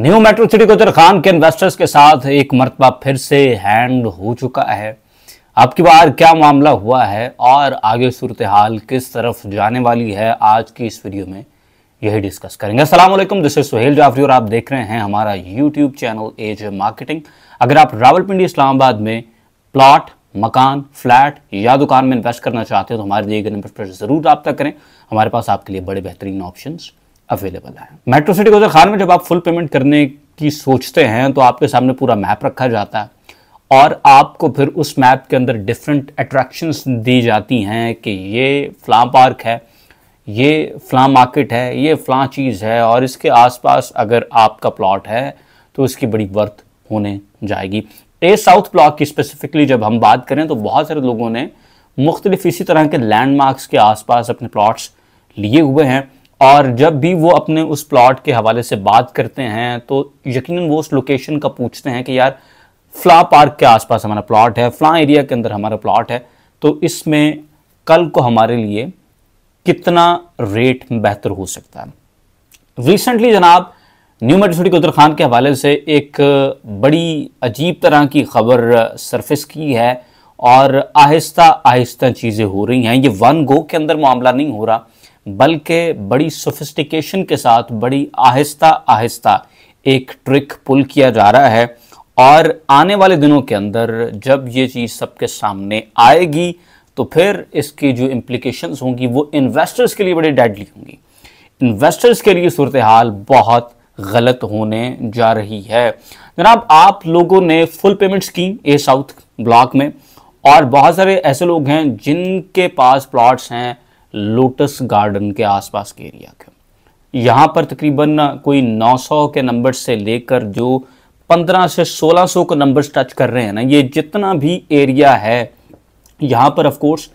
new metro city गोचर खान के investors के साथ एक मरतबा फिर से हैंड हो चुका है अब की बार क्या मामला हुआ है और आगे सूरत हाल किस तरफ जाने वाली है आज की इस वीडियो में यही डिस्कस करेंगे असलम दिस इज सुहेल जाफरी और आप देख रहे हैं हमारा यूट्यूब चैनल एज मार्केटिंग अगर आप रावलपिंडी इस्लामाबाद में प्लॉट मकान फ्लैट या दुकान में इन्वेस्ट करना चाहते हो तो हमारे दिए गए नंबर पर ज़रूर रबता करें हमारे पास आपके लिए बड़े बेहतरीन ऑप्शन अवेलेबल है मेट्रो सिटी गोजर खान में जब आप फुल पेमेंट करने की सोचते हैं तो आपके सामने पूरा मैप रखा जाता है और आपको फिर उस मैप के अंदर डिफरेंट अट्रैक्शंस दी जाती हैं कि ये फ्लां पार्क है ये फ्लां मार्केट है ये फ्लां चीज़ है और इसके आसपास अगर आपका प्लॉट है तो इसकी बड़ी वर्थ होने जाएगी ए साउथ ब्लॉक की स्पेसिफिकली जब हम बात करें तो बहुत सारे लोगों ने मुख्तलिफ इसी तरह के लैंडमार्क्स के आसपास अपने प्लॉट्स लिए हुए हैं और जब भी वो अपने उस प्लॉट के हवाले से बात करते हैं तो यकीनन वो उस लोकेशन का पूछते हैं कि यार फ़्ला पार्क के आसपास हमारा प्लॉट है फ़्ला एरिया के अंदर हमारा प्लॉट है तो इसमें कल को हमारे लिए कितना रेट बेहतर हो सकता है रिसेंटली जनाब न्यू मेडिसिटी कुदर खान के हवाले से एक बड़ी अजीब तरह की खबर सरफेस की है और आहिस्ता आहिस्ता चीज़ें हो रही हैं ये वन गो के अंदर मामला नहीं हो रहा बल्कि बड़ी सोफिस्टिकेशन के साथ बड़ी आहिस्ता आहिस्ता एक ट्रिक पुल किया जा रहा है और आने वाले दिनों के अंदर जब ये चीज़ सबके सामने आएगी तो फिर इसकी जो इम्प्लीकेशन होंगी वो इन्वेस्टर्स के लिए बड़ी डेडली होंगी इन्वेस्टर्स के लिए सूरत हाल बहुत गलत होने जा रही है जनाब आप लोगों ने full payment scheme A south block में और बहुत सारे ऐसे लोग हैं जिनके पास प्लॉट्स हैं लोटस गार्डन के आसपास के एरिया के यहाँ पर तकरीबन कोई 900 के नंबर से लेकर जो 15 से 1600 के नंबर्स टच कर रहे हैं ना ये जितना भी एरिया है यहाँ पर ऑफकोर्स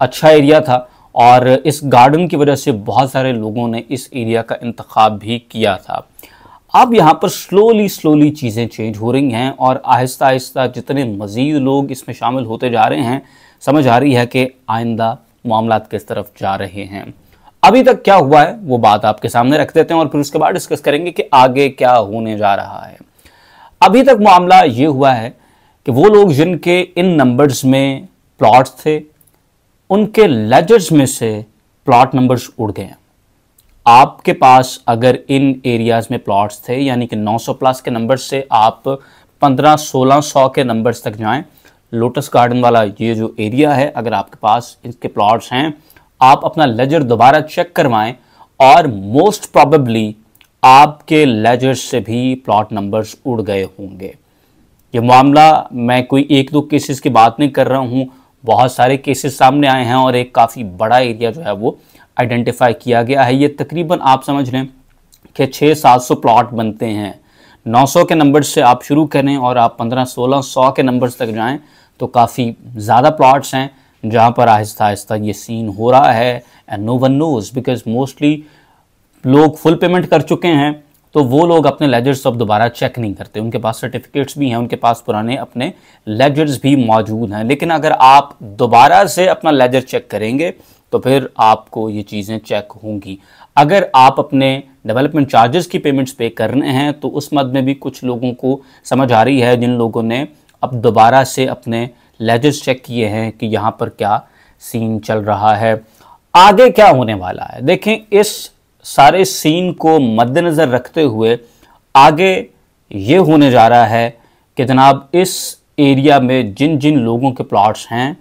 अच्छा एरिया था और इस गार्डन की वजह से बहुत सारे लोगों ने इस एरिया का इंतखब भी किया था अब यहाँ पर स्लोली स्लोली चीज़ें चेंज हो रही हैं और आहिस्ता आहिस्ता जितने मज़ीद लोग इसमें शामिल होते जा रहे हैं समझ आ रही है कि आइंदा मामला किस तरफ जा रहे हैं अभी तक क्या हुआ है वो बात आपके सामने रख देते हैं और फिर उसके बाद डिस्कस करेंगे कि आगे क्या होने जा रहा है अभी तक मामला ये हुआ है कि वो लोग जिनके इन नंबर्स में प्लॉट्स थे उनके लेजर्स में से प्लॉट नंबर्स उड़ गए हैं आपके पास अगर इन एरियाज़ में प्लॉट्स थे यानी कि 900 प्लस के नंबर से आप 15 1600 के नंबर्स तक जाएं लोटस गार्डन वाला ये जो एरिया है अगर आपके पास इसके प्लॉट्स हैं आप अपना लेजर दोबारा चेक करवाएं और मोस्ट प्रॉबली आपके लेजर से भी प्लॉट नंबर्स उड़ गए होंगे ये मामला मैं कोई एक दो केसेस की बात नहीं कर रहा हूँ बहुत सारे केसेस सामने आए हैं और एक काफ़ी बड़ा एरिया जो है वो आइडेंटिफाई किया गया है ये तकरीबन आप समझ लें कि छः सात सौ प्लॉट बनते हैं 900 के नंबर से आप शुरू करें और आप 15 सौ के नंबर्स तक जाएं तो काफ़ी ज़्यादा प्लॉट्स हैं जहाँ पर आहिस्ता आहिस्ता ये सीन हो रहा है and no one knows because mostly लोग फुल पेमेंट कर चुके हैं तो वो लोग अपने लेजर्स अब दोबारा चेक नहीं करते उनके पास सर्टिफिकेट्स भी हैं उनके पास पुराने अपने लेजर्स भी मौजूद हैं लेकिन अगर आप दोबारा से अपना लेजर चेक करेंगे तो फिर आपको ये चीज़ें चेक होंगी अगर आप अपने डेवलपमेंट चार्जेस की पेमेंट्स पे करने हैं तो उस मद में भी कुछ लोगों को समझ आ रही है जिन लोगों ने अब दोबारा से अपने लेजेस चेक किए हैं कि यहाँ पर क्या सीन चल रहा है आगे क्या होने वाला है देखें इस सारे सीन को मद्देनज़र रखते हुए आगे ये होने जा रहा है कि जनाब इस एरिया में जिन जिन लोगों के प्लाट्स हैं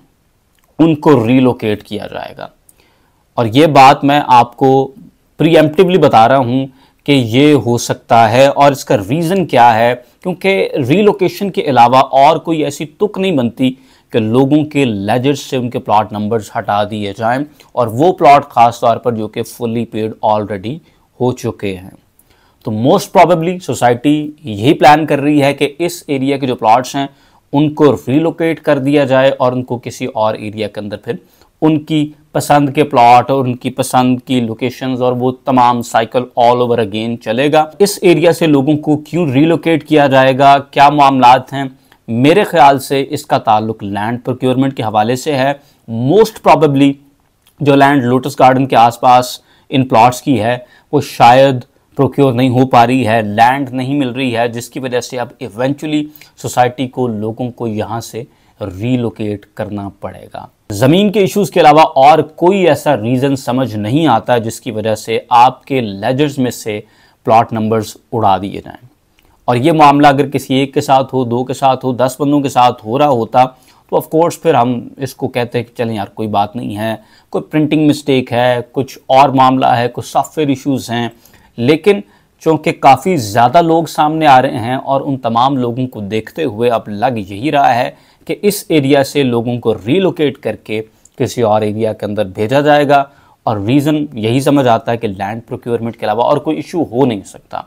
उनको रीलोकेट किया जाएगा और ये बात मैं आपको प्रियम्पटिवली बता रहा हूँ कि ये हो सकता है और इसका रीज़न क्या है क्योंकि रीलोकेशन के अलावा और कोई ऐसी तुक नहीं बनती कि लोगों के लेजर्स से उनके प्लॉट नंबर्स हटा दिए जाएं और वो प्लॉट ख़ास तौर पर जो कि फुली पेड ऑलरेडी हो चुके हैं तो मोस्ट प्रॉबेबली सोसाइटी यही प्लान कर रही है कि इस एरिया के जो प्लॉट्स हैं उनको रीलोकेट कर दिया जाए और उनको किसी और एरिया के अंदर फिर उनकी पसंद के प्लॉट और उनकी पसंद की लोकेशंस और वो तमाम साइकिल ऑल ओवर अगेन चलेगा इस एरिया से लोगों को क्यों रिलोकेट किया जाएगा क्या मामला हैं मेरे ख्याल से इसका ताल्लुक लैंड प्रोक्योरमेंट के हवाले से है मोस्ट प्रॉबली जो लैंड लोटस गार्डन के आसपास इन प्लॉट्स की है वो शायद प्रोक्योर नहीं हो पा रही है लैंड नहीं मिल रही है जिसकी वजह से अब इवेंचुअली सोसाइटी को लोगों को यहाँ से रीलोकेट करना पड़ेगा ज़मीन के इश्यूज़ के अलावा और कोई ऐसा रीज़न समझ नहीं आता जिसकी वजह से आपके लेजर्स में से प्लॉट नंबर्स उड़ा दिए जाएं और ये मामला अगर किसी एक के साथ हो दो के साथ हो दस बंदों के साथ हो रहा होता तो ऑफ़ कोर्स फिर हम इसको कहते हैं कि चलें यार कोई बात नहीं है कोई प्रिंटिंग मिस्टेक है कुछ और मामला है कुछ सॉफ्टवेयर इश्यूज़ हैं लेकिन चूँकि काफ़ी ज़्यादा लोग सामने आ रहे हैं और उन तमाम लोगों को देखते हुए अब लग यही रहा है कि इस एरिया से लोगों को रीलोकेट करके किसी और एरिया के अंदर भेजा जाएगा और रीज़न यही समझ आता है कि लैंड प्रोक्योरमेंट के अलावा और कोई इशू हो नहीं सकता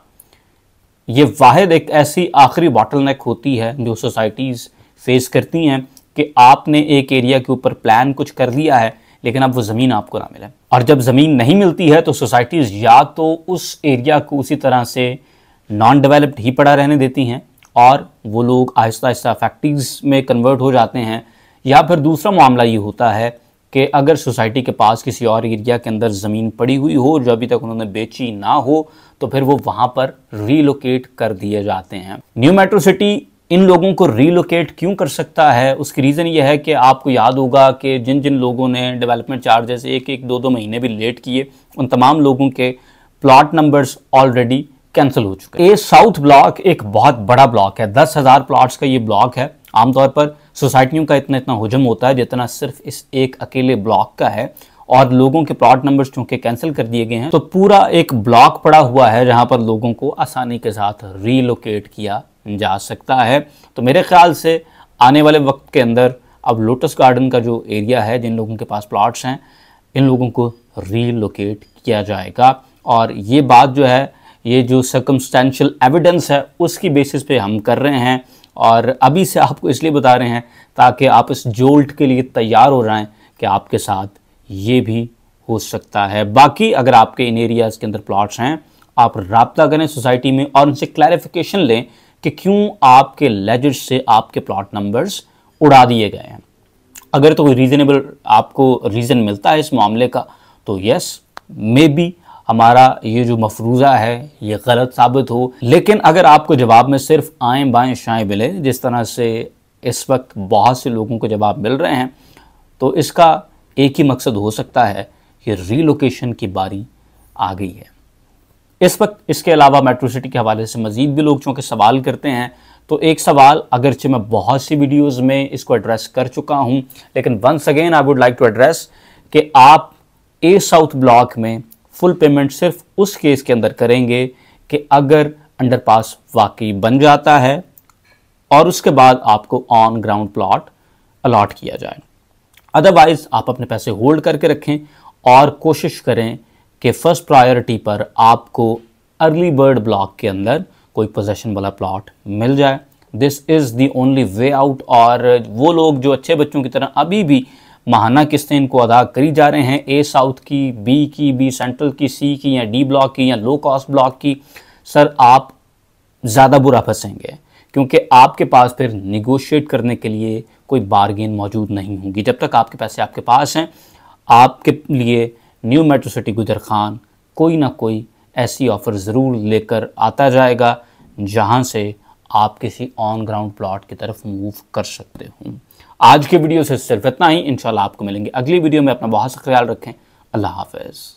ये वाहिद एक ऐसी आखिरी बॉटलनेक होती है जो सोसाइटीज़ फेस करती हैं कि आपने एक एरिया के ऊपर प्लान कुछ कर लिया है लेकिन अब वो ज़मीन आपको ना मिले और जब ज़मीन नहीं मिलती है तो सोसाइटीज़ या तो उस एरिया को उसी तरह से नॉन डेवलप्ड ही पड़ा रहने देती हैं और वो लोग आहिस्ता आहिस्ता फैक्ट्रीज में कन्वर्ट हो जाते हैं या फिर दूसरा मामला ये होता है कि अगर सोसाइटी के पास किसी और एरिया के अंदर ज़मीन पड़ी हुई हो जो अभी तक उन्होंने बेची ना हो तो फिर वो वहाँ पर रीलोकेट कर दिए जाते हैं न्यू मेट्रो सिटी इन लोगों को रीलोकेट क्यों कर सकता है उसकी रीज़न ये है कि आपको याद होगा कि जिन जिन लोगों ने डेवलपमेंट चार्जेस एक एक दो दो महीने भी लेट किए उन तमाम लोगों के प्लॉट नंबर्स ऑलरेडी कैंसिल हो चुका है ये साउथ ब्लॉक एक बहुत बड़ा ब्लॉक है दस हज़ार प्लाट्स का ये ब्लॉक है आमतौर पर सोसाइटियों का इतना इतना हजम होता है जितना सिर्फ इस एक अकेले ब्लॉक का है और लोगों के प्लॉट नंबर्स चूंकि कैंसिल कर दिए गए हैं तो पूरा एक ब्लॉक पड़ा हुआ है जहां पर लोगों को आसानी के साथ रीलोकेट किया जा सकता है तो मेरे ख्याल से आने वाले वक्त के अंदर अब लोटस गार्डन का जो एरिया है जिन लोगों के पास प्लाट्स हैं इन लोगों को रीलोकेट किया जाएगा और ये बात जो है ये जो सर्कमस्टेंशल एविडेंस है उसकी बेसिस पे हम कर रहे हैं और अभी से आपको इसलिए बता रहे हैं ताकि आप इस जोल्ट के लिए तैयार हो जाएँ कि आपके साथ ये भी हो सकता है बाकी अगर आपके इन एरियाज़ के अंदर प्लॉट्स हैं आप रबता करें सोसाइटी में और उनसे क्लैरिफिकेशन लें कि क्यों आपके लेजर से आपके प्लॉट नंबर्स उड़ा दिए गए हैं अगर तो कोई रीज़नेबल आपको रीज़न मिलता है इस मामले का तो यस मे बी हमारा ये जो मफरूज़ा है ये गलत साबित हो लेकिन अगर आपको जवाब में सिर्फ आएँ बाएँ शाएँ मिले जिस तरह से इस वक्त बहुत से लोगों को जवाब मिल रहे हैं तो इसका एक ही मकसद हो सकता है कि रीलोकेशन की बारी आ गई है इस वक्त इसके अलावा मेट्रो सिटी के हवाले से मज़ीद भी लोग चूँकि सवाल करते हैं तो एक सवाल अगरचे मैं बहुत सी वीडियोस में इसको एड्रेस कर चुका हूँ लेकिन once again I would like to address कि आप ए साउथ ब्लॉक में फुल पेमेंट सिर्फ उस केस के अंदर करेंगे कि अगर अंडरपास वाकई बन जाता है और उसके बाद आपको ऑन ग्राउंड प्लॉट अलाट किया जाए अदरवाइज़ आप अपने पैसे होल्ड करके रखें और कोशिश करें कि फ़र्स्ट प्रायोरिटी पर आपको अर्ली बर्ड ब्लॉक के अंदर कोई पोजेशन वाला प्लॉट मिल जाए this is the only way out और वो लोग जो अच्छे बच्चों की तरह अभी भी माहाना किस्तें इनको अदा करी जा रहे हैं ए साउथ की बी की बी सेंट्रल की सी की या डी ब्लॉक की या लो कॉस्ट ब्लॉक की सर आप ज़्यादा बुरा फंसेंगे क्योंकि आपके पास फिर निगोशिएट करने के लिए कोई बारगेन मौजूद नहीं होगी जब तक आपके पैसे आपके पास हैं आपके लिए न्यू मेट्रो सिटी गुजर खान कोई ना कोई ऐसी ऑफ़र ज़रूर लेकर आता जाएगा जहाँ से आप किसी ऑन ग्राउंड प्लॉट की तरफ मूव कर सकते हो आज के वीडियो से सिर्फ इतना ही इंशाल्लाह आपको मिलेंगे अगली वीडियो में अपना बहुत सा ख्याल रखें अल्लाह हाफिज़